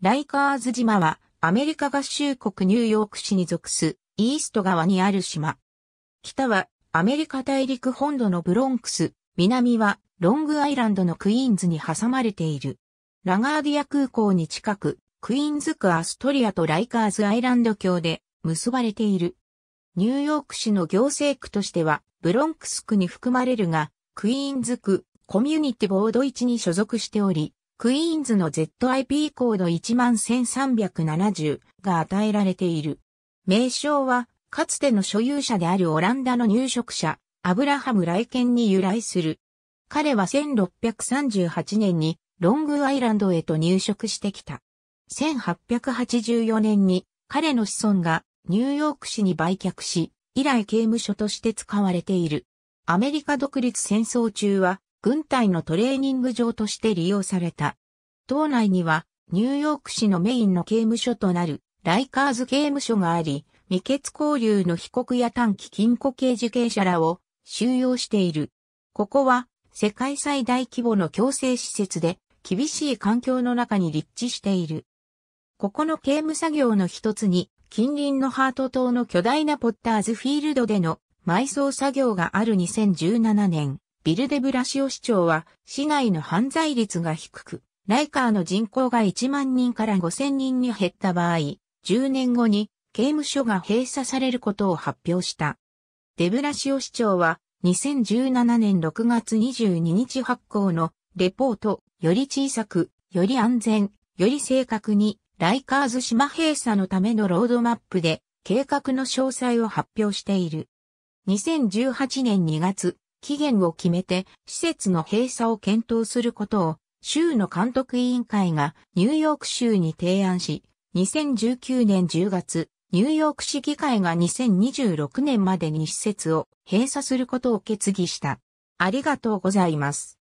ライカーズ島はアメリカ合衆国ニューヨーク市に属すイースト側にある島。北はアメリカ大陸本土のブロンクス、南はロングアイランドのクイーンズに挟まれている。ラガーディア空港に近く、クイーンズ区アストリアとライカーズアイランド橋で結ばれている。ニューヨーク市の行政区としてはブロンクス区に含まれるが、クイーンズ区コミュニティボード1に所属しており、クイーンズの ZIP コード11370が与えられている。名称は、かつての所有者であるオランダの入植者、アブラハム・ライケンに由来する。彼は1638年にロングアイランドへと入植してきた。1884年に彼の子孫がニューヨーク市に売却し、以来刑務所として使われている。アメリカ独立戦争中は軍隊のトレーニング場として利用された。島内には、ニューヨーク市のメインの刑務所となる、ライカーズ刑務所があり、未決交流の被告や短期禁錮刑受刑者らを収容している。ここは、世界最大規模の強制施設で、厳しい環境の中に立地している。ここの刑務作業の一つに、近隣のハート島の巨大なポッターズフィールドでの埋葬作業がある2017年。ビルデブラシオ市長は、市内の犯罪率が低く、ライカーの人口が1万人から5000人に減った場合、10年後に刑務所が閉鎖されることを発表した。デブラシオ市長は、2017年6月22日発行のレポート、より小さく、より安全、より正確に、ライカーズ島閉鎖のためのロードマップで、計画の詳細を発表している。2018年2月、期限を決めて施設の閉鎖を検討することを州の監督委員会がニューヨーク州に提案し、2019年10月、ニューヨーク市議会が2026年までに施設を閉鎖することを決議した。ありがとうございます。